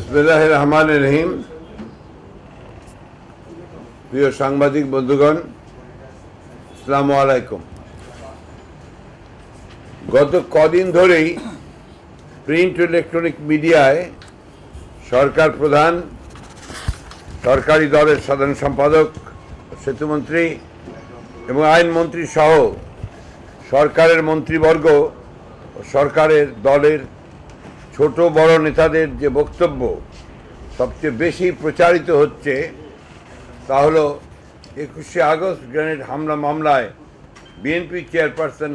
বিসমিল্লাহ রহমান রহিম প্রিয় সাংবাদিক বন্ধুগণ আসসালামু আলাইকুম গত কদিন ধরেই প্রিন্ট ইলেকট্রনিক মিডিয়ায় সরকার প্রধান সরকারি দলের সাধারণ সম্পাদক সেতুমন্ত্রী এবং আইনমন্ত্রী সহ সরকারের মন্ত্রীবর্গ সরকারের দলের ছোট বড় নেতাদের যে বক্তব্য সবচেয়ে বেশি প্রচারিত হচ্ছে তা হলো একুশে আগস্ট গ্রেনেড হামলা মামলায় বিএনপি চেয়ারপারসন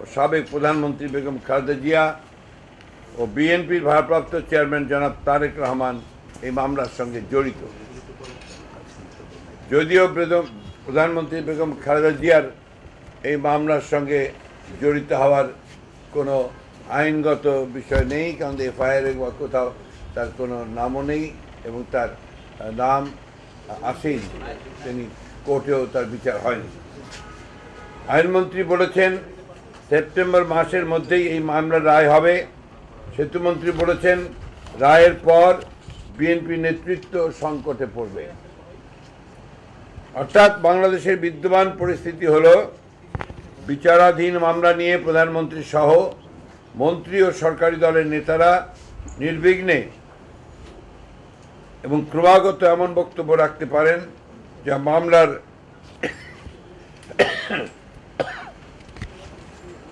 ও সাবেক প্রধানমন্ত্রী বেগম খালেদা জিয়া ও বিএনপির ভারপ্রাপ্ত চেয়ারম্যান জনাব তারেক রহমান এই মামলার সঙ্গে জড়িত যদিও প্রধানমন্ত্রী বেগম খালেদা জিয়ার এই মামলার সঙ্গে জড়িত হওয়ার কোনো আইনগত বিষয় নেই কারণ এফআইআরে বা কোথাও তার কোনো নামও নেই এবং তার নাম আসেই তিনি কোর্টেও তার বিচার হয়নি আইনমন্ত্রী বলেছেন সেপ্টেম্বর মাসের মধ্যেই এই মামলার রায় হবে সেতুমন্ত্রী বলেছেন রায়ের পর বিএনপি নেতৃত্ব সংকটে পড়বে অর্থাৎ বাংলাদেশের বিদ্যমান পরিস্থিতি হল বিচারাধীন মামলা নিয়ে প্রধানমন্ত্রী সহ মন্ত্রী ও সরকারি দলের নেতারা নির্বিঘ্নে এবং ক্রমাগত এমন বক্তব্য রাখতে পারেন যা মামলার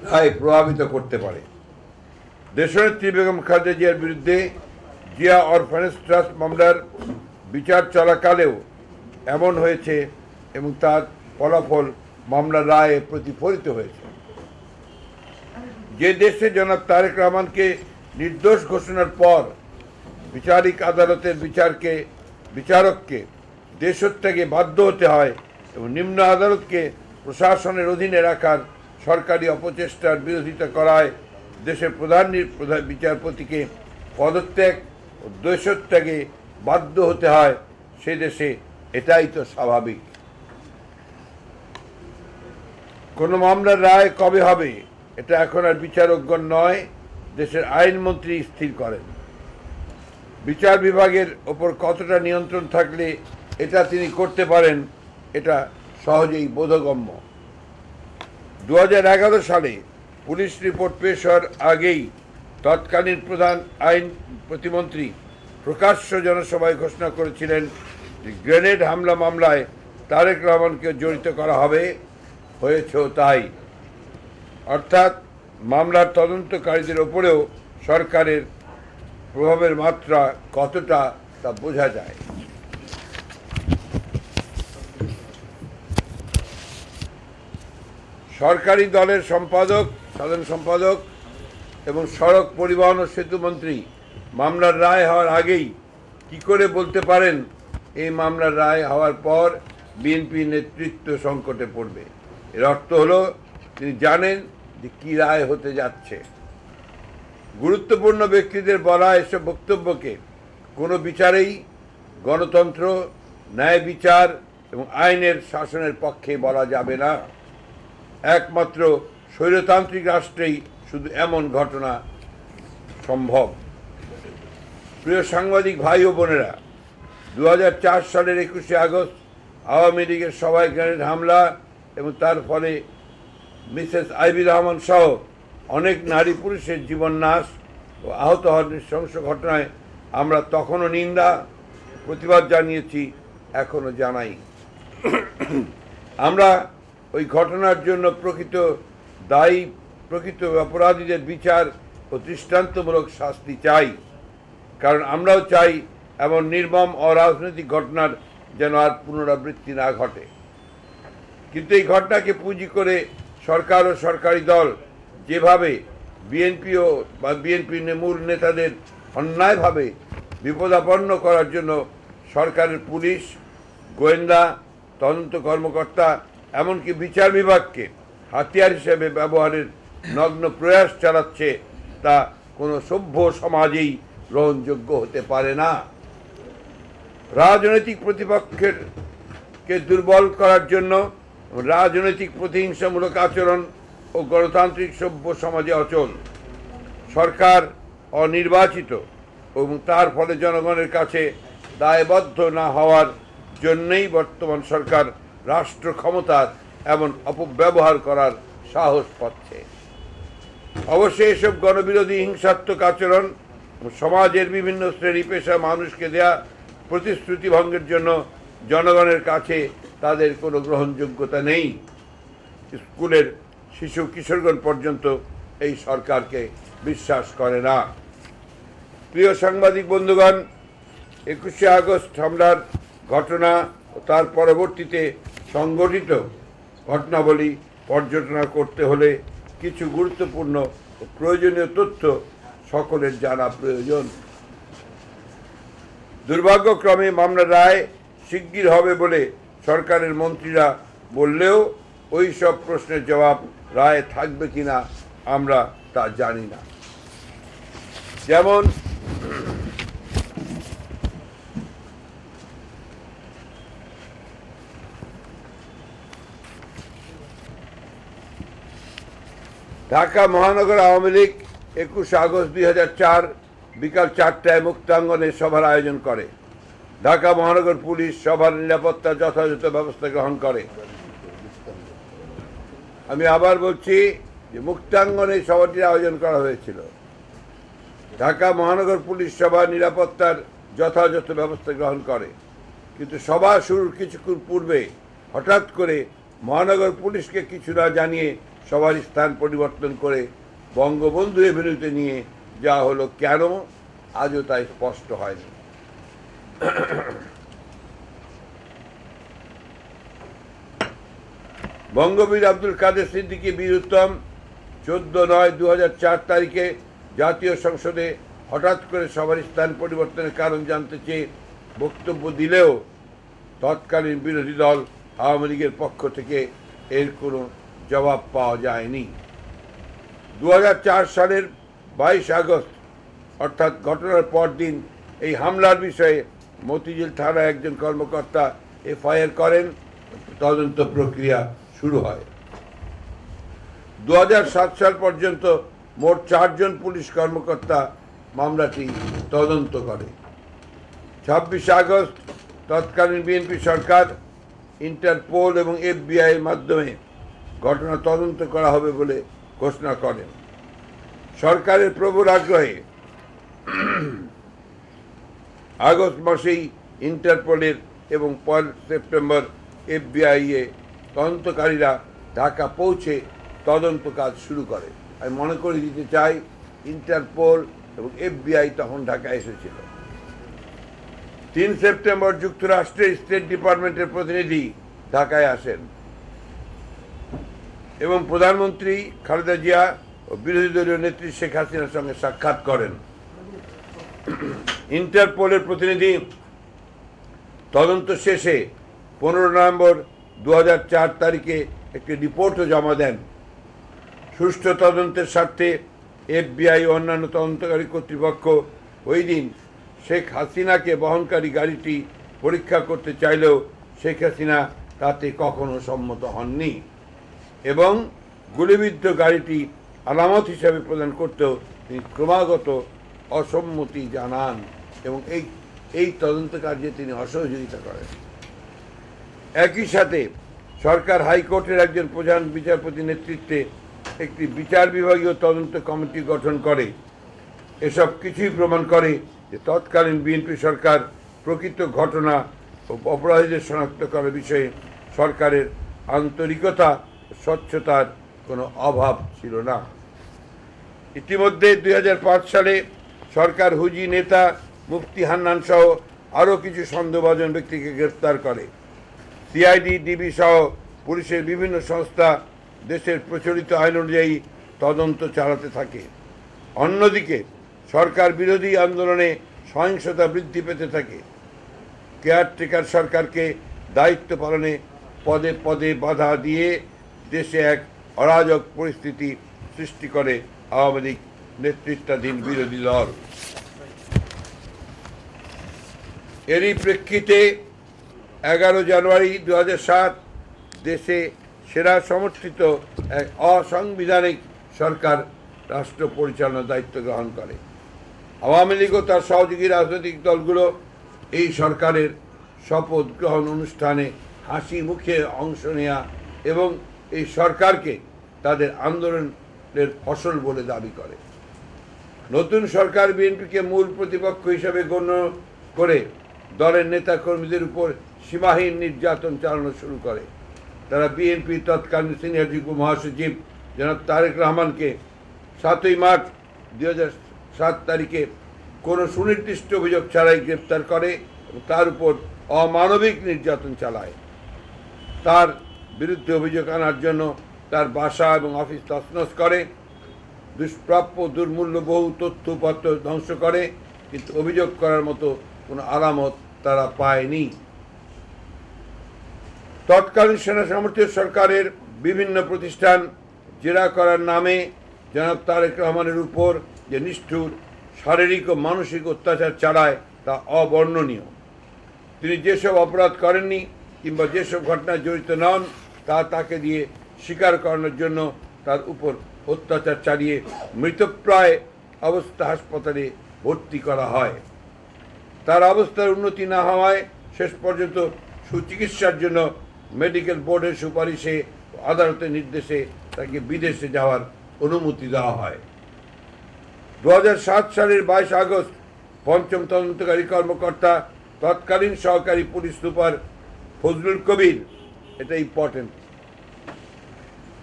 রায় প্রভাবিত করতে পারে দেশনেত্রী বেগম খালেদা জিয়ার বিরুদ্ধে জিয়া অরফানেস ট্রাস্ট মামলার বিচার চলাকালেও এমন হয়েছে এবং তার ফলাফল মামলার রায়ে প্রতিফলিত হয়েছে যে দেশে জনাব তারেক রহমানকে নির্দোষ ঘোষণার পর বিচারিক আদালতের বিচারকে বিচারককে দেশত্যাগে বাধ্য হতে হয় এবং নিম্ন আদালতকে প্রশাসনের অধীনে রাখার সরকারি অপচেষ্টার বিরোধিতা করায় দেশের প্রধান বিচারপতিকে পদত্যাগ ও দেশত্যাগে বাধ্য হতে হয় সে দেশে এটাই তো স্বাভাবিক কোনো মামলার রায় কবে হবে এটা এখন আর বিচারজ্ঞ নয় দেশের আইনমন্ত্রী স্থির করেন বিচার বিভাগের ওপর কতটা নিয়ন্ত্রণ থাকলে এটা তিনি করতে পারেন এটা সহজেই বোধগম্য দু সালে পুলিশ রিপোর্ট পেশ হওয়ার আগেই তৎকালীন প্রধান আইন প্রতিমন্ত্রী প্রকাশ্য জনসভায় ঘোষণা করেছিলেন যে গ্রেনেড হামলা মামলায় তারেক রহমানকে জড়িত করা হবে হয়েছেও তাই অর্থাৎ মামলার তদন্তকারীদের ওপরেও সরকারের প্রভাবের মাত্রা কতটা তা বোঝা যায় সরকারি দলের সম্পাদক সাধারণ সম্পাদক এবং সড়ক পরিবহন ও সেতু মন্ত্রী মামলার রায় হওয়ার আগেই কি করে বলতে পারেন এই মামলার রায় হওয়ার পর বিএনপি নেতৃত্ব সংকটে পড়বে এর অর্থ হলো তিনি জানেন যে কি রায় হতে যাচ্ছে গুরুত্বপূর্ণ ব্যক্তিদের বলা এসব বক্তব্যকে কোনো বিচারেই গণতন্ত্র ন্যায় বিচার এবং আইনের শাসনের পক্ষে বলা যাবে না একমাত্র স্বৈরতান্ত্রিক রাষ্ট্রেই শুধু এমন ঘটনা সম্ভব প্রিয় সাংবাদিক ভাই ও বোনেরা দু সালের একুশে আগস্ট আওয়ামী লীগের সবাই গ্রেনেড হামলা এবং তার ফলে মিসেস আইবি রহমান সহ অনেক নারী পুরুষের জীবন নাশ ও আহত হওয়ার নৃশংস ঘটনায় আমরা তখনও নিন্দা প্রতিবাদ জানিয়েছি এখনও জানাই আমরা ওই ঘটনার জন্য প্রকৃত দায়ী প্রকৃত অপরাধীদের বিচার ও দৃষ্টান্তমূলক শাস্তি চাই কারণ আমরাও চাই এমন নির্মম অরাজনৈতিক ঘটনার যেন আর পুনরাবৃত্তি না ঘটে কিন্তু এই ঘটনাকে পুঁজি করে সরকার ও সরকারি দল যেভাবে বিএনপি ও বা বিএনপির মূল নেতাদের অন্যায়ভাবে বিপদাপন্ন করার জন্য সরকারের পুলিশ গোয়েন্দা তদন্ত কর্মকর্তা এমনকি বিচার বিভাগকে হাতিয়ার হিসেবে ব্যবহারের নগ্ন প্রয়াস চালাচ্ছে তা কোনো সভ্য সমাজেই গ্রহণযোগ্য হতে পারে না রাজনৈতিক প্রতিপক্ষের কে দুর্বল করার জন্য রাজনৈতিক প্রতিহিংসামূলক আচরণ ও গণতান্ত্রিক সভ্য সমাজে অচল সরকার অনির্বাচিত এবং তার ফলে জনগণের কাছে দায়বদ্ধ না হওয়ার জন্যেই বর্তমান সরকার রাষ্ট্র ক্ষমতার এমন অপব্যবহার করার সাহস পাচ্ছে অবশ্যই এসব গণবিরোধী হিংসাত্মক আচরণ সমাজের বিভিন্ন শ্রেণী পেশা মানুষকে দেয়া প্রতিশ্রুতি ভঙ্গের জন্য জনগণের কাছে তাদের কোনো গ্রহণযোগ্যতা নেই স্কুলের শিশু কিশোরগণ পর্যন্ত এই সরকারকে বিশ্বাস করে না প্রিয় সাংবাদিক বন্ধুগণ একুশে আগস্ট হামলার ঘটনা ও তার পরবর্তীতে সংগঠিত ঘটনাবলী পর্যটনা করতে হলে কিছু গুরুত্বপূর্ণ প্রয়োজনীয় তথ্য সকলের জানা প্রয়োজন দুর্ভাগ্যক্রমে মামলা রায় শিগগির হবে বলে সরকারের মন্ত্রীরা বললেও ওই সব প্রশ্নের জবাব রায় থাকবে কি না আমরা তা জানি না যেমন ঢাকা মহানগর আওয়ামী লীগ একুশে আগস্ট দুই বিকাল চারটায় মুক্তাঙ্গনে সভার আয়োজন করে ঢাকা মহানগর পুলিশ সবার নিরাপত্তা যথাযথ ব্যবস্থা গ্রহণ করে আমি আবার বলছি যে মুক্তাঙ্গনে সভাটির আয়োজন করা হয়েছিল ঢাকা মহানগর পুলিশ সভা নিরাপত্তার যথাযথ ব্যবস্থা গ্রহণ করে কিন্তু সভা শুরুর কিছুক্ষণ পূর্বে হঠাৎ করে মহানগর পুলিশকে কিছু না জানিয়ে সবার স্থান পরিবর্তন করে বঙ্গবন্ধু এভিনিউতে নিয়ে যাওয়া হলো কেন আজও তাই স্পষ্ট হয়নি বঙ্গবীর আব্দুল কাদের সিদ্দিকী বীরুত্তম চোদ্দ নয় দু তারিখে জাতীয় সংসদে হঠাৎ করে সবার স্থান পরিবর্তনের কারণ জানতে চেয়ে বক্তব্য দিলেও তৎকালীন বিরোধী দল আওয়ামী লীগের পক্ষ থেকে এর কোনো জবাব পাওয়া যায়নি দু সালের বাইশ আগস্ট অর্থাৎ ঘটনার পর দিন এই হামলার বিষয়ে মতিঝিল থানা একজন কর্মকর্তা এফআইআর করেন তদন্ত প্রক্রিয়া শুরু হয় দু সাল পর্যন্ত মোট চারজন পুলিশ কর্মকর্তা মামলাটি তদন্ত করে ছাব্বিশে আগস্ট তৎকালীন বিএনপি সরকার ইন্টারপোল এবং এফবিআইয়ের মাধ্যমে ঘটনা তদন্ত করা হবে বলে ঘোষণা করেন সরকারের প্রবল আগ্রহে আগস্ট মাসেই ইন্টারপোলের এবং পয়লা সেপ্টেম্বর এফবিআইএ তদন্তকারীরা ঢাকা পৌঁছে তদন্ত কাজ শুরু করে আমি মনে করে দিতে চাই ইন্টারপোল এবং এফবিআই তখন ঢাকা এসেছিল তিন সেপ্টেম্বর যুক্তরাষ্ট্রের স্টেট ডিপার্টমেন্টের প্রতিনিধি ঢাকায় আসেন এবং প্রধানমন্ত্রী খালেদা জিয়া ও বিরোধী দলীয় নেত্রী শেখ হাসিনার সঙ্গে সাক্ষাৎ করেন ইন্টারপোলের প্রতিনিধি তদন্ত শেষে পনেরো নভেম্বর দু তারিখে একটি রিপোর্টও জমা দেন সুষ্ঠু তদন্তের স্বার্থে এফবিআই অন্যান্য তদন্তকারী কর্তৃপক্ষ ওই দিন শেখ হাসিনাকে বহনকারী গাড়িটি পরীক্ষা করতে চাইলেও শেখ হাসিনা তাতে কখনো সম্মত হননি এবং গুলিবিদ্ধ গাড়িটি আলামত হিসাবে প্রদান করতেও তিনি ক্রমাগত অসম্মতি জানান এবং এই এই তদন্ত কার্যে তিনি অসহযোগিতা করেন একই সাথে সরকার হাইকোর্টের একজন প্রধান বিচারপতি নেতৃত্বে একটি বিচার বিভাগীয় তদন্ত কমিটি গঠন করে এসব কিছুই প্রমাণ করে যে তৎকালীন বিএনপি সরকার প্রকৃত ঘটনা ও অপরাধীদের শনাক্ত করার বিষয়ে সরকারের আন্তরিকতা স্বচ্ছতার কোনো অভাব ছিল না ইতিমধ্যে দুই সালে সরকার হুজি নেতা মুফতি হান্নান সহ আরও কিছু সন্দেহভাজন ব্যক্তিকে গ্রেপ্তার করে সিআইডি ডিবি সহ পুলিশের বিভিন্ন সংস্থা দেশের প্রচলিত আইন অনুযায়ী তদন্ত চালাতে থাকে অন্যদিকে সরকার বিরোধী আন্দোলনে সহিংসতা বৃদ্ধি পেতে থাকে কেয়ারটেকার সরকারকে দায়িত্ব পালনে পদে পদে বাধা দিয়ে দেশে এক অরাজক পরিস্থিতি সৃষ্টি করে আওয়ামী লীগ নেতৃত্বাধীন বিরোধী দল এরই প্রেক্ষিতে এগারো জানুয়ারি দু দেশে সেরা সমর্থিত এক অসাংবিধানিক সরকার রাষ্ট্র পরিচালনার দায়িত্ব গ্রহণ করে আওয়ামী লীগ ও তার সহযোগী রাজনৈতিক দলগুলো এই সরকারের শপথ গ্রহণ অনুষ্ঠানে হাসি মুখে অংশ নেয়া এবং এই সরকারকে তাদের আন্দোলনের ফসল বলে দাবি করে নতুন সরকার বিএনপিকে মূল প্রতিপক্ষ হিসাবে গণ্য করে দলের নেতাকর্মীদের উপর সীমাহীন নির্যাতন চালানো শুরু করে তারা বিএনপি তৎকালীন সিনিয়র যুগ্ম মহাসচিব জনাব তারেক রহমানকে সাতই মার্চ দু সাত তারিখে কোনো সুনির্দিষ্ট অভিযোগ ছাড়াই গ্রেপ্তার করে এবং তার উপর অমানবিক নির্যাতন চালায় তার বিরুদ্ধে অভিযোগ আনার জন্য তার বাসা এবং অফিস তছনছ করে দুষ্প্রাপ্য দুর্মূল্য বহু তথ্যপত্র ধ্বংস করে কিন্তু অভিযোগ করার মতো কোনো আলামত তারা পায়নি তৎকালীন সেনা সামর্থ্য সরকারের বিভিন্ন প্রতিষ্ঠান জেরা করার নামে জনাব তারেক রহমানের উপর যে নিষ্ঠুর শারীরিক ও মানসিক অত্যাচার চালায় তা অবর্ণনীয় তিনি যেসব অপরাধ করেননি কিংবা যেসব ঘটনায় জড়িত নন তা তাকে দিয়ে স্বীকার করানোর জন্য তার উপর অত্যাচার চালিয়ে মৃতপ্রায় অবস্থা হাসপাতালে ভর্তি করা হয় তার অবস্থার উন্নতি না হওয়ায় শেষ পর্যন্ত সুচিকিৎসার জন্য মেডিকেল বোর্ডের সুপারিশে আদালতের নির্দেশে তাকে বিদেশে যাওয়ার অনুমতি দেওয়া হয় দু সালের বাইশ আগস্ট পঞ্চম তদন্তকারী কর্মকর্তা তৎকালীন সহকারী পুলিশ সুপার ফজলুল কবির এটা ইম্পর্টেন্ট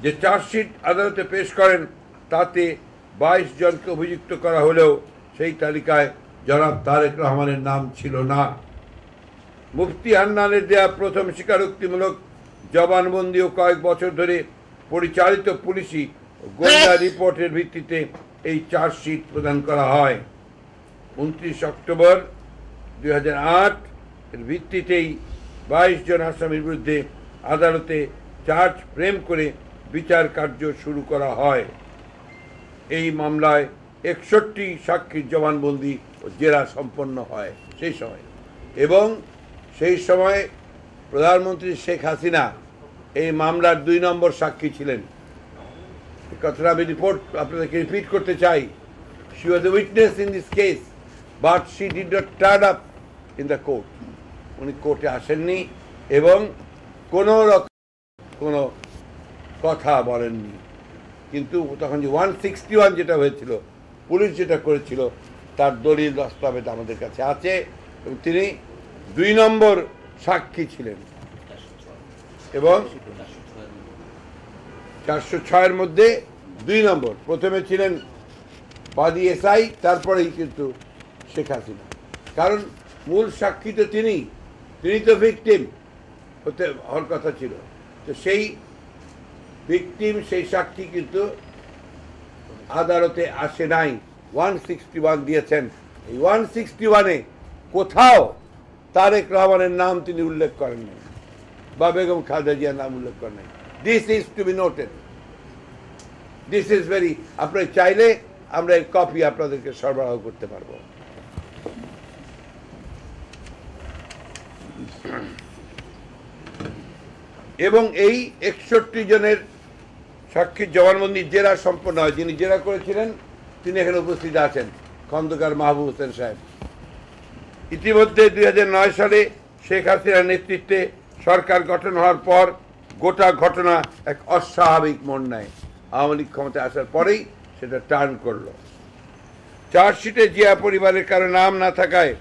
যে চার্জশিট আদালতে পেশ করেন তাতে বাইশ জনকে অভিযুক্ত করা হলেও সেই তালিকায় জনাব তারেক রহমানের নাম ছিল না মুফতি হান্নানের দেয়া প্রথম স্বীকারোক্তিমূলক জবানবন্দি ও কয়েক বছর ধরে পরিচালিত পুলিশি গোয়েন্দা রিপোর্টের ভিত্তিতে এই চার্জশিট প্রদান করা হয় উনত্রিশ অক্টোবর দুই এর ভিত্তিতেই বাইশ জন আসামির বিরুদ্ধে আদালতে চার্জ ফ্রেম করে বিচার কার্য শুরু করা হয় এই মামলায় একষট্টি সাক্ষীর জবানবন্দি জেরা সম্পন্ন হয় সেই সময় এবং সেই সময় প্রধানমন্ত্রী শেখ হাসিনা এই মামলার দুই নম্বর সাক্ষী ছিলেন কথাটা আমি রিপোর্ট আপনাদেরকে রিপিট করতে চাই she was a witness in this case but she did not turn up in the court উনি কোর্টে আসেননি এবং কোনো রকম কোনো কথা বলেননি কিন্তু তখন যে ওয়ান সিক্সটি ওয়ান যেটা হয়েছিল পুলিশ যেটা করেছিল তার দলিল দস্তাবেজ আমাদের কাছে আছে এবং তিনি দুই নম্বর সাক্ষী ছিলেন এবং চারশো ছয়ের মধ্যে দুই নম্বর প্রথমে ছিলেন বাদি এসআই তারপরেই কিন্তু শেখ হাসিনা কারণ মূল সাক্ষী তো তিনি তিনি তো ভিকটিম হতে হওয়ার কথা ছিল তো সেই ভিকটিম সেই সাক্ষী কিন্তু আদালতে আসে নাই ওয়ান সিক্সটি ওয়ান দিয়েছেন এই ওয়ান সিক্সটি ওয়ানে কোথাও তারেক রহমানের নাম তিনি উল্লেখ করেন বা বেগম খালেদা জিয়ার নাম উল্লেখ করেন নাই this is to be noted this is very আপনার চাইলে আমরা এই কপি আপনাদেরকে সরবরাহ করতে পারবো এবং এই একষট্টি জনের সাক্ষীর জবানবন্দি জেরা সম্পন্ন হয় যিনি জেরা করেছিলেন তিনি এখানে উপস্থিত আছেন খন্দকার মাহবুব হোসেন সাহেব ইতিমধ্যে দুই সালে শেখ হাসিনার নেতৃত্বে সরকার গঠন হওয়ার পর গোটা ঘটনা এক অস্বাভাবিক মন নেয় আওয়ামী লীগ ক্ষমতায় আসার পরেই সেটা টার্ন করল চার্জশিটে জিয়া পরিবারের কারো নাম না থাকায়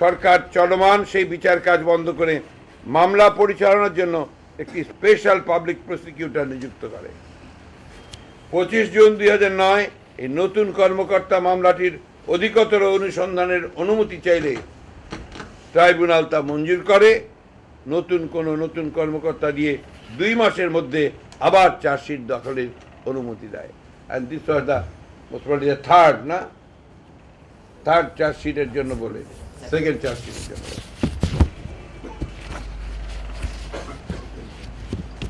সরকার চলমান সেই বিচার কাজ বন্ধ করে মামলা পরিচালনার জন্য একটি স্পেশাল পাবলিক প্রসিকিউটর নিযুক্ত করে পঁচিশ জুন দুই নয় এই নতুন কর্মকর্তা মামলাটির অধিকতর অনুসন্ধানের অনুমতি চাইলে ট্রাইব্যুনাল তা মঞ্জুর করে নতুন কোনো নতুন কর্মকর্তা দিয়ে দুই মাসের মধ্যে আবার চার্জশিট দখলের অনুমতি দেয় and this was the most the third না থার্ড চার্জশিটের জন্য বলে সেকেন্ড চার্জশিটের জন্য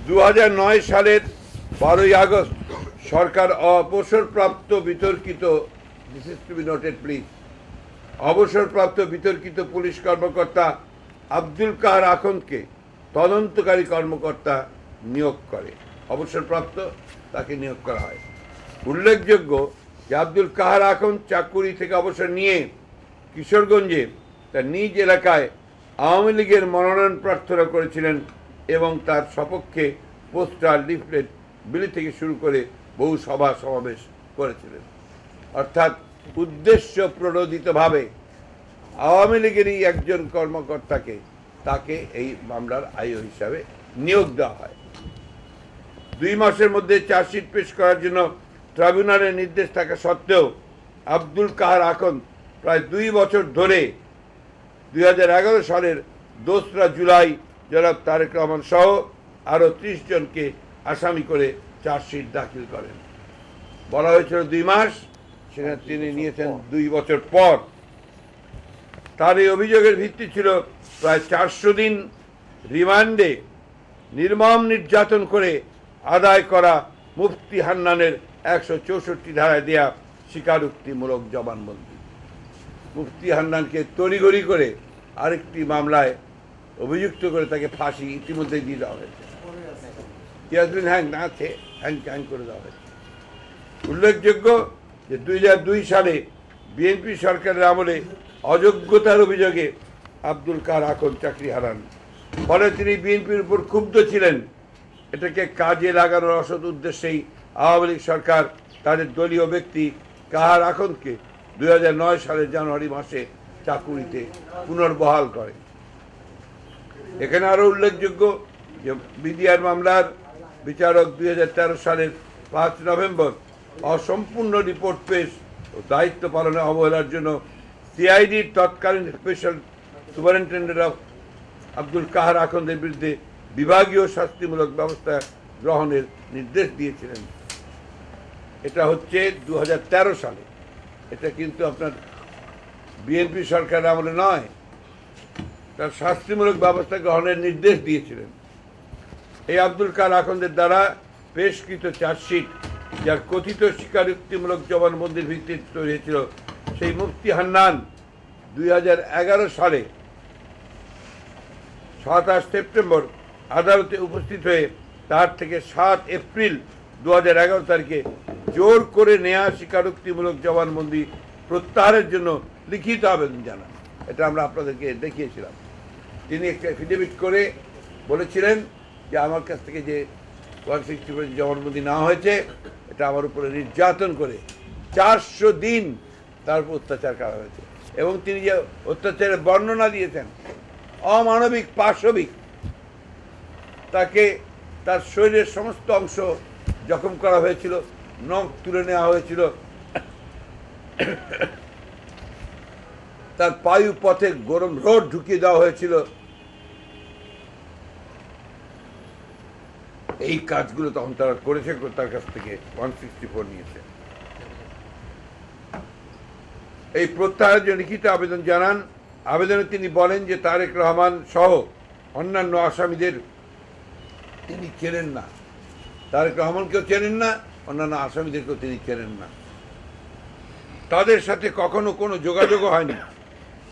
দু সালের বারোই আগস্ট সরকার অবসরপ্রাপ্ত বিতর্কিত this is to be noted please অবসরপ্রাপ্ত বিতর্কিত পুলিশ কর্মকর্তা আব্দুল কাহার আখন্দকে তদন্তকারী কর্মকর্তা নিয়োগ করে অবসরপ্রাপ্ত তাকে নিয়োগ করা হয় উল্লেখযোগ্য যে আব্দুল কাহার আখন্দ চাকুরি থেকে অবসর নিয়ে কিশোরগঞ্জে তার নিজ এলাকায় আওয়ামী লীগের মনোনয়ন প্রার্থনা করেছিলেন এবং তার সপক্ষে পোস্টার লিফলেট বিলি থেকে শুরু করে বহু সভা সমাবেশ করেছিলেন অর্থাৎ উদ্দেশ্য প্ররোদিতভাবে আওয়ামী লীগেরই একজন কর্মকর্তাকে তাকে এই মামলার আয় হিসাবে নিয়োগ দেওয়া হয় দুই মাসের মধ্যে চার্জশিট পেশ করার জন্য ট্রাইব্যুনালের নির্দেশ থাকা সত্ত্বেও আব্দুল কাহার আখন প্রায় দুই বছর ধরে দুই সালের দোসরা জুলাই জনাব তারেক রহমান সহ আরও ত্রিশ জনকে আসামি করে চার্জশিট দাখিল করেন বলা হয়েছিল দুই মাস সেখানে তিনি নিয়েছেন দুই বছর পর তার এই অভিযোগের ভিত্তি ছিল প্রায় চারশো দিন রিমান্ডে নির্মম নির্যাতন করে আদায় করা মুফতি হান্নানের একশো চৌষট্টি ধারায় দেয়া স্বীকারোক্তিমূলক জবানবন্দি মুফতি হান্নানকে তড়িগড়ি করে আরেকটি মামলায় অভিযুক্ত করে তাকে ফাঁসি ইতিমধ্যেই দিয়ে দেওয়া হয়েছে হ্যাঁ না আছে হ্যাং হ্যাং করে দেওয়া হয়েছে উল্লেখযোগ্য যে দুই দুই সালে বিএনপি সরকারের আমলে অযোগ্যতার অভিযোগে আব্দুল কার আকন চাকরি হারান ফলে তিনি বিএনপির উপর ক্ষুব্ধ ছিলেন এটাকে কাজে লাগানোর অসৎ উদ্দেশ্যেই আওয়ামী লীগ সরকার তাদের দলীয় ব্যক্তি কাহার আখনকে দুই সালের জানুয়ারি মাসে চাকুরিতে পুনর্বহাল করে এখানে আরও উল্লেখযোগ্য যে বিডিআর মামলার বিচারক দুই সালের পাঁচ নভেম্বর অসম্পূর্ণ রিপোর্ট পেশ ও দায়িত্ব পালনে অবহেলার জন্য সিআইডির তৎকালীন স্পেশাল সুপারিনটেন্ডেন্ট অফ আব্দুল কাহার আখন্দের বিরুদ্ধে বিভাগীয় শাস্তিমূলক ব্যবস্থা গ্রহণের নির্দেশ দিয়েছিলেন এটা হচ্ছে দু সালে এটা কিন্তু আপনার বিএনপি সরকার আমলে নয় তার শাস্তিমূলক ব্যবস্থা গ্রহণের নির্দেশ দিয়েছিলেন এই আব্দুল কাল আখন্দের দ্বারা পেশকৃত চার্জশিট যার কথিত স্বীকারোক্তিমূলক জবানবন্দির ভিত্তিতে তৈরি হয়েছিল সেই মুফতি হান্নান দুই সালে সাতাশ সেপ্টেম্বর আদালতে উপস্থিত হয়ে তার থেকে সাত এপ্রিল দু তারিখে জোর করে নেয়া স্বীকারোক্তিমূলক জবানবন্দি প্রত্যাহারের জন্য লিখিত আবেদন জানান এটা আমরা আপনাদেরকে দেখিয়েছিলাম তিনি একটা এফিডেভিট করে বলেছিলেন যে আমার কাছ থেকে যে ওয়ান সিক্সটি জবানবন্দি না হয়েছে এটা আমার উপরে নির্যাতন করে চারশো দিন তার উপর অত্যাচার করা হয়েছে এবং তিনি যে অত্যাচারের বর্ণনা দিয়েছেন অমানবিক পাশবিক তাকে তার শরীরের সমস্ত অংশ জখম করা হয়েছিল নখ তুলে নেওয়া হয়েছিল তার পায়ু পথে গরম রোড ঢুকিয়ে দেওয়া হয়েছিল এই কাজগুলো তখন তারা করেছে তার কাছ থেকে ওয়ান সিক্সটি ফোর নিয়েছে এই প্রত্যাহারের জন্য লিখিত আবেদন জানান আবেদনে তিনি বলেন যে তারেক রহমান সহ অন্যান্য আসামিদের তিনি চেনেন না তারেক রহমানকেও চেনেন না অন্যান্য আসামিদেরকেও তিনি চেনেন না তাদের সাথে কখনো কোনো যোগাযোগও হয়নি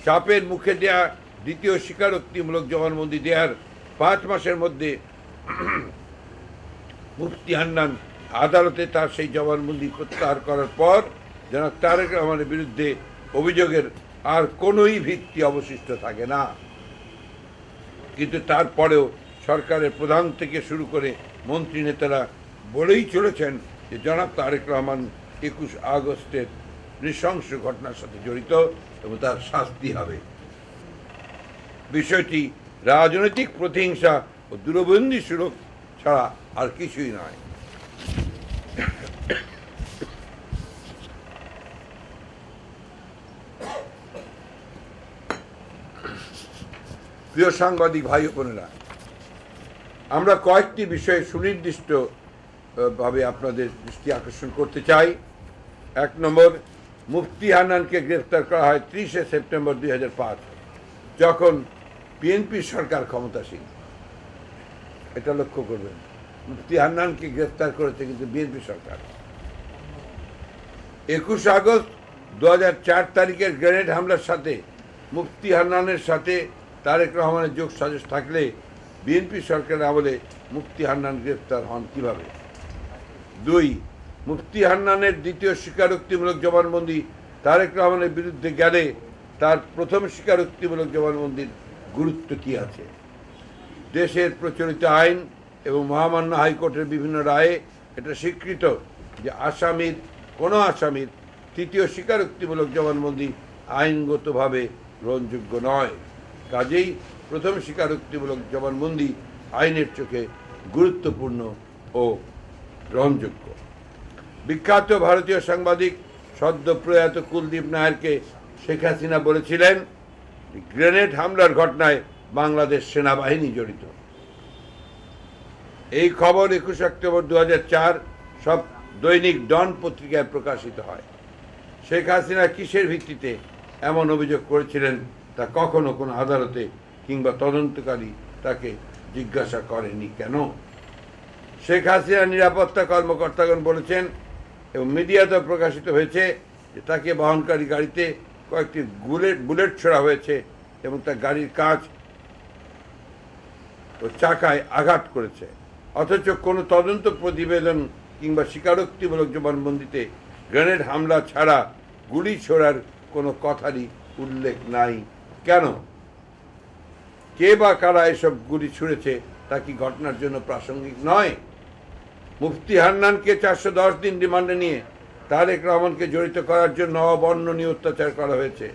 চাপের মুখে দেয়া দ্বিতীয় স্বীকারোক্তিমূলক জবানবন্দি দেওয়ার পাঁচ মাসের মধ্যে মুফতি হান্নান আদালতে তার সেই জবানবন্দি প্রত্যাহার করার পর যেন তারেক রহমানের বিরুদ্ধে অভিযোগের আর কোনোই ভিত্তি অবশিষ্ট থাকে না কিন্তু তারপরেও সরকারের প্রধান থেকে শুরু করে মন্ত্রী নেতারা বলেই চলেছেন যে জনাব তারেক রহমান একুশ আগস্টের নৃশংস ঘটনার সাথে জড়িত এবং তার শাস্তি হবে বিষয়টি রাজনৈতিক প্রতিহিংসা ও দূরবন্দী সুরক্ষা ছাড়া আর কিছুই নয় প্রিয় সাংবাদিক ভাই বোনেরা আমরা কয়েকটি বিষয়ে সুনির্দিষ্ট ভাবে আপনাদের দৃষ্টি আকর্ষণ করতে চাই এক নম্বর মুফতি হানানকে গ্রেফতার করা হয় ত্রিশে সেপ্টেম্বর দুই যখন বিএনপি সরকার ক্ষমতাসীন এটা লক্ষ্য করবেন মুফতি হান্নানকে গ্রেফতার করেছে কিন্তু বিএনপি সরকার একুশ আগস্ট দু তারিখের গ্রেনেড হামলার সাথে মুফতি হান্নানের সাথে তারেক রহমানের যোগ সাজস থাকলে বিএনপি সরকারের আমলে মুফতি হান্নান গ্রেফতার হন কিভাবে দুই মুফতি হান্নানের দ্বিতীয় স্বীকারোক্তিমূলক জবানবন্দি তারেক রহমানের বিরুদ্ধে গেলে তার প্রথম স্বীকারোক্তিমূলক জবানবন্দির গুরুত্ব কি আছে দেশের প্রচলিত আইন এবং মহামান্য হাইকোর্টের বিভিন্ন রায়ে এটা স্বীকৃত যে আসামির কোনো আসামির তৃতীয় স্বীকারোক্তিমূলক জবানবন্দি আইনগতভাবে গ্রহণযোগ্য নয় কাজেই প্রথম স্বীকারোক্তিমূলক জবানবন্দি আইনের চোখে গুরুত্বপূর্ণ ও গ্রহণযোগ্য বিখ্যাত ভারতীয় সাংবাদিক সদ্য প্রয়াত কুলদীপ নায়ারকে শেখ হাসিনা বলেছিলেন গ্রেনেড হামলার ঘটনায় বাংলাদেশ সেনাবাহিনী জড়িত এই খবর একুশ অক্টোবর দু সব দৈনিক ডন পত্রিকায় প্রকাশিত হয় শেখ হাসিনা কিসের ভিত্তিতে এমন অভিযোগ করেছিলেন তা কখনো কোনো আদালতে কিংবা তদন্তকারী তাকে জিজ্ঞাসা করেনি কেন শেখ হাসিনা নিরাপত্তা কর্মকর্তাগণ বলেছেন এবং মিডিয়াতে প্রকাশিত হয়েছে যে তাকে বহনকারী গাড়িতে কয়েকটি বুলেট বুলেট ছোড়া হয়েছে এবং তার গাড়ির কাজ ও চাকায় আঘাত করেছে অথচ কোনো তদন্ত প্রতিবেদন কিংবা স্বীকারোক্তিমূলক জবানবন্দিতে গ্রেনেড হামলা ছাড়া গুলি ছোড়ার কোনো কথারই উল্লেখ নাই কেন কে বা কারা এসব গুলি ছুঁড়েছে তা কি ঘটনার জন্য প্রাসঙ্গিক নয় মুফতি হান্নানকে চারশো দশ দিন রিমান্ডে নিয়ে তারেক রহমানকে জড়িত করার জন্য অবর্ণনীয় অত্যাচার করা হয়েছে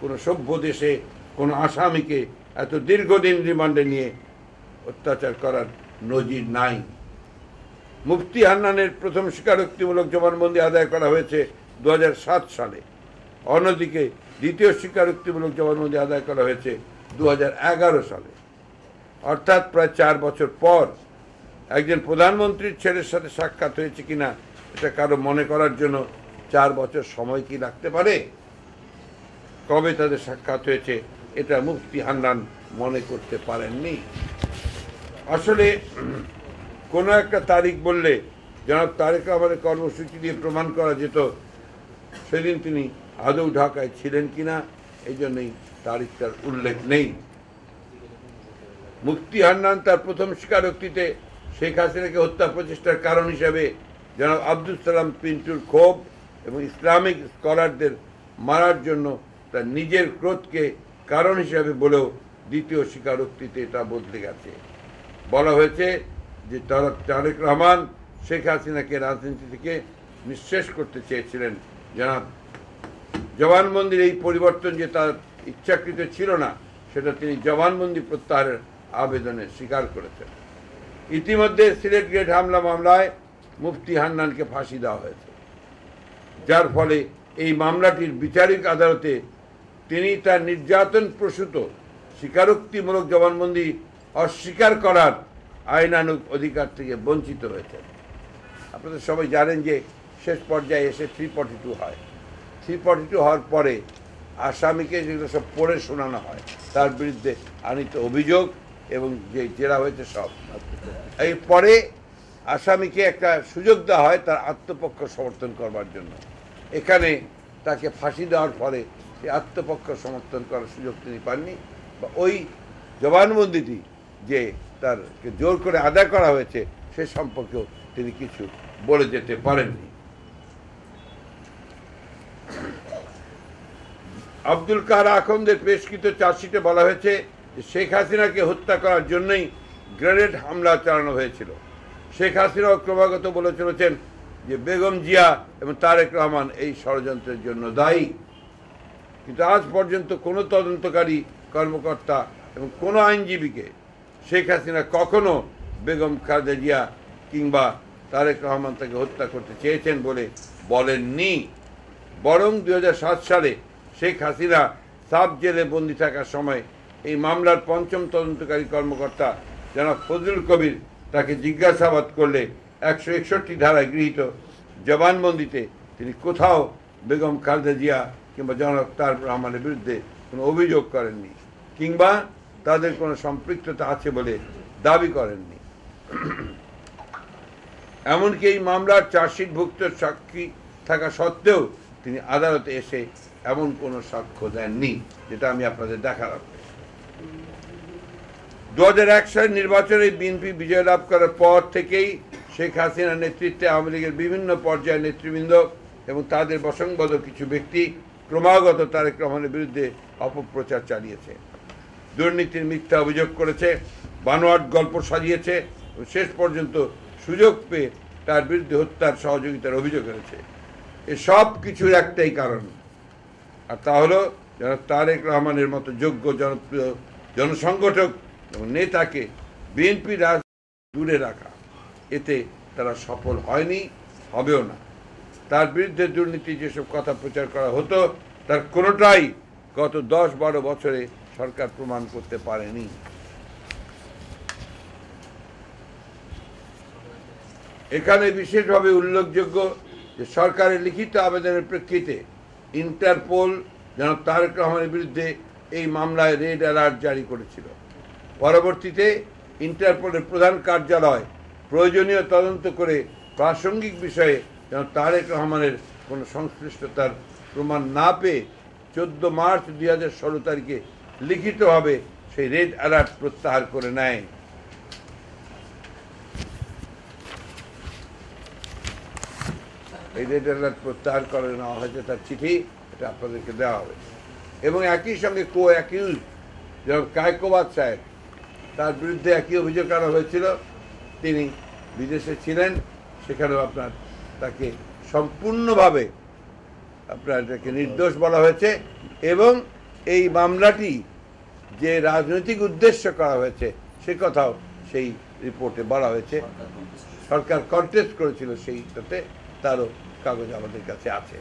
কোনো সভ্য দেশে কোনো আসামিকে এত দীর্ঘদিন রিমান্ডে নিয়ে অত্যাচার করার নজির নাই মুফতি হান্নানের প্রথম স্বীকারোক্তিমূলক জবানবন্দি আদায় করা হয়েছে দু সালে অন্যদিকে দ্বিতীয় স্বীকারোক্তিমূলক জবানবন্দি আদায় করা হয়েছে দু সালে অর্থাৎ প্রায় চার বছর পর একজন প্রধানমন্ত্রীর ছেলের সাথে সাক্ষাৎ হয়েছে কিনা এটা কারো মনে করার জন্য চার বছর সময় কি লাগতে পারে কবে তাদের সাক্ষাৎ হয়েছে এটা মুফতি হান্নান মনে করতে পারেননি আসলে কোনো একটা তারিখ বললে জনাব তারিখ আমাদের কর্মসূচি দিয়ে প্রমাণ করা যেত সেদিন তিনি আদৌ ঢাকায় ছিলেন কিনা এই জন্যই তারিখটার উল্লেখ নেই মুক্তি হান্নান তার প্রথম স্বীকারোক্তিতে শেখ হাসিনাকে হত্যা প্রচেষ্টার কারণ হিসাবে জনাব আব্দুল সালাম পিন্টুর ক্ষোভ এবং ইসলামিক স্কলারদের মারার জন্য তার নিজের ক্রোধকে কারণ হিসাবে বলেও দ্বিতীয় স্বীকারোক্তিতে এটা বদলে গেছে বলা হয়েছে যে তারেক রহমান শেখ হাসিনাকে রাজনীতি থেকে নিঃশেষ করতে চেয়েছিলেন জনাব জবানবন্দির এই পরিবর্তন যে তার ইচ্ছাকৃত ছিল না সেটা তিনি জবানবন্দি প্রত্যাহারের আবেদনে স্বীকার করেছেন ইতিমধ্যে সিলেট গেট হামলা মামলায় মুফতি হান্নানকে ফাঁসি দেওয়া হয়েছে যার ফলে এই মামলাটির বিচারিক আদালতে তিনি তার নির্যাতন প্রসূত স্বীকারোক্তিমূলক জবানবন্দি অস্বীকার করার আইনানুক অধিকার থেকে বঞ্চিত হয়েছে আপনারা সবাই জানেন যে শেষ পর্যায়ে এসে থ্রি ফর্টি টু হয় থ্রি ফর্টি টু হওয়ার পরে আসামিকে যেগুলো সব পড়ে শোনানো হয় তার বিরুদ্ধে আনিত অভিযোগ এবং যে জেরা হয়েছে সব এই পরে আসামিকে একটা সুযোগ দেওয়া হয় তার আত্মপক্ষ সমর্থন করবার জন্য এখানে তাকে ফাঁসি দেওয়ার পরে সে আত্মপক্ষ সমর্থন করার সুযোগ তিনি পাননি বা ওই জবানবন্দিটি যে তার জোর করে আদায় করা হয়েছে সে সম্পর্কেও তিনি কিছু বলে যেতে পারেননি আব্দুল কাহার আখন্দের পেশকৃত চার্জশিটে বলা হয়েছে শেখ হাসিনাকে হত্যা করার জন্যই গ্রেনেড হামলা চালানো হয়েছিল শেখ হাসিনাও ক্রমাগত বলে চলেছেন যে বেগম জিয়া এবং তারেক রহমান এই ষড়যন্ত্রের জন্য দায়ী কিন্তু আজ পর্যন্ত কোনো তদন্তকারী কর্মকর্তা এবং কোনো আইনজীবীকে শেখ হাসিনা কখনো বেগম খালেদা কিংবা তারেক রহমান তাকে হত্যা করতে চেয়েছেন বলে বলেননি বরং দু সালে শেখ হাসিনা সাব জেলে বন্দি থাকার সময় এই মামলার পঞ্চম তদন্তকারী কর্মকর্তা যেন ফজলুল কবির তাকে জিজ্ঞাসাবাদ করলে একশো একষট্টি ধারায় গৃহীত জবানবন্দিতে তিনি কোথাও বেগম খালেদা জিয়া কিংবা জনক তার রহমানের বিরুদ্ধে কোনো অভিযোগ করেননি কিংবা তাদের কোনো সম্পৃক্ততা আছে বলে দাবি করেননি এমনকি এই মামলার চার্জশিটভুক্ত সাক্ষী থাকা সত্ত্বেও তিনি আদালতে এসে এমন কোনো সাক্ষ্য দেননি যেটা আমি আপনাদের দেখালাম দু হাজার এক সালের নির্বাচনে বিএনপি বিজয় লাভ করার পর থেকেই শেখ হাসিনার নেতৃত্বে আওয়ামী লীগের বিভিন্ন পর্যায়ের নেতৃবৃন্দ এবং তাদের বসংবদ্ধ কিছু ব্যক্তি ক্রমাগত তারেক রহমানের বিরুদ্ধে অপপ্রচার চালিয়েছে দুর্নীতির মিথ্যা অভিযোগ করেছে বানোয়াট গল্প সাজিয়েছে শেষ পর্যন্ত সুযোগ পেয়ে তার বিরুদ্ধে হত্যার সহযোগিতার অভিযোগ এনেছে এ সব কিছুর একটাই কারণ আর তা হলো যারা তারেক রহমানের মতো যোগ্য জনপ্রিয় জনসংগঠক এবং নেতাকে বিএনপি রাজ দূরে রাখা এতে তারা সফল হয়নি হবেও না তার বিরুদ্ধে দুর্নীতি যেসব কথা প্রচার করা হতো তার কোনোটাই গত দশ বারো বছরে সরকার প্রমাণ করতে পারেনি এখানে বিশেষভাবে উল্লেখযোগ্য যে সরকারের লিখিত আবেদনের প্রেক্ষিতে ইন্টারপোল যেন তারেক রহমানের বিরুদ্ধে এই মামলায় রেড অ্যালার্ট জারি করেছিল পরবর্তীতে ইন্টারপোলের প্রধান কার্যালয় প্রয়োজনীয় তদন্ত করে প্রাসঙ্গিক বিষয়ে যেন তারেক রহমানের কোনো সংশ্লিষ্টতার প্রমাণ না পেয়ে চোদ্দ মার্চ দুই তারিখে লিখিতভাবে সেই রেড অ্যালার্ট প্রত্যাহার করে নেয় এই রেড অ্যালার্ট প্রত্যাহার করে নেওয়া হয়েছে তার চিঠি এটা আপনাদেরকে দেওয়া হবে এবং একই সঙ্গে কো অ্যাকিউজ যেমন কায়কোবাদ সাহেব তার বিরুদ্ধে একই অভিযোগ করা হয়েছিল তিনি বিদেশে ছিলেন সেখানেও আপনার তাকে সম্পূর্ণভাবে আপনার এটাকে নির্দোষ বলা হয়েছে এবং এই মামলাটি যে রাজনৈতিক উদ্দেশ্য করা হয়েছে সে কথাও সেই রিপোর্টে বলা হয়েছে সরকার কন্টেস্ট করেছিল সেইটাতে তারও কাগজ আমাদের কাছে আছে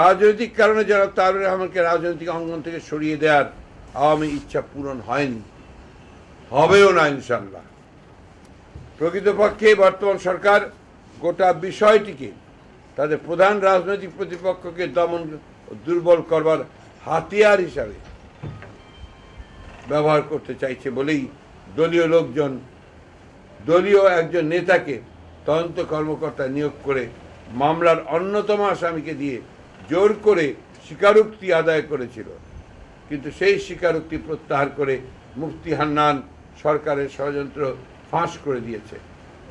রাজনৈতিক কারণে যারা তারুর রহমানকে রাজনৈতিক অঙ্গন থেকে সরিয়ে দেওয়ার আওয়ামী ইচ্ছা পূরণ হয়নি হবেও না ইনশাল্লাহ প্রকৃতপক্ষে বর্তমান সরকার গোটা বিষয়টিকে তাদের প্রধান রাজনৈতিক প্রতিপক্ষকে দমন দুর্বল করবার হাতিয়ার হিসাবে ব্যবহার করতে চাইছে বলেই দলীয় লোকজন দলীয় একজন নেতাকে তদন্ত কর্মকর্তা নিয়োগ করে মামলার অন্যতম আসামিকে দিয়ে জোর করে স্বীকারোক্তি আদায় করেছিল কিন্তু সেই স্বীকারোক্তি প্রত্যাহার করে মুফতি হান্নান সরকারের ষড়যন্ত্র ফাঁস করে দিয়েছে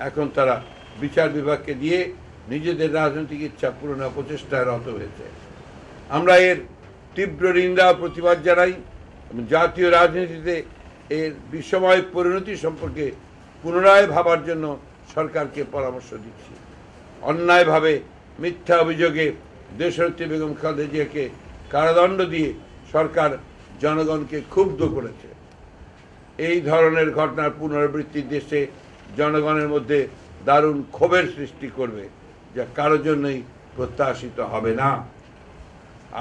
এখন তারা বিচার বিভাগকে দিয়ে নিজেদের রাজনৈতিক ইচ্ছা পূরণের প্রচেষ্টায় রত হয়েছে আমরা এর তীব্র নিন্দা প্রতিবাদ জানাই এবং জাতীয় রাজনীতিতে এর বিশ্বময় পরিণতি সম্পর্কে পুনরায় ভাবার জন্য সরকারকে পরামর্শ দিচ্ছি অন্যায়ভাবে মিথ্যা অভিযোগে দেশরত্রী বেগম খালেদা জিয়াকে কারাদণ্ড দিয়ে সরকার জনগণকে ক্ষুব্ধ করেছে এই ধরনের ঘটনার পুনরাবৃত্তি দেশে জনগণের মধ্যে দারুণ ক্ষোভের সৃষ্টি করবে যা কারো জন্যই প্রত্যাশিত হবে না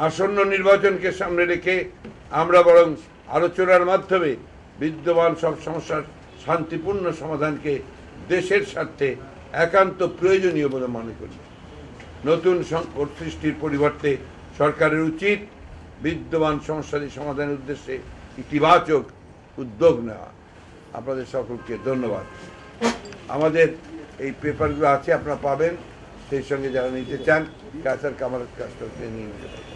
আসন্ন নির্বাচনকে সামনে রেখে আমরা বরং আলোচনার মাধ্যমে বিদ্যমান সব সমস্যার শান্তিপূর্ণ সমাধানকে দেশের স্বার্থে একান্ত প্রয়োজনীয় বলে মনে করি নতুন সংকট সৃষ্টির পরিবর্তে সরকারের উচিত বিদ্যমান সমস্যাটি সমাধানের উদ্দেশ্যে ইতিবাচক উদ্যোগ নেওয়া আপনাদের সকলকে ধন্যবাদ আমাদের এই পেপারগুলো আছে আপনারা পাবেন সেই সঙ্গে যারা নিতে চান কাছার কামার কাছ থেকে নিয়ে নিতে পারেন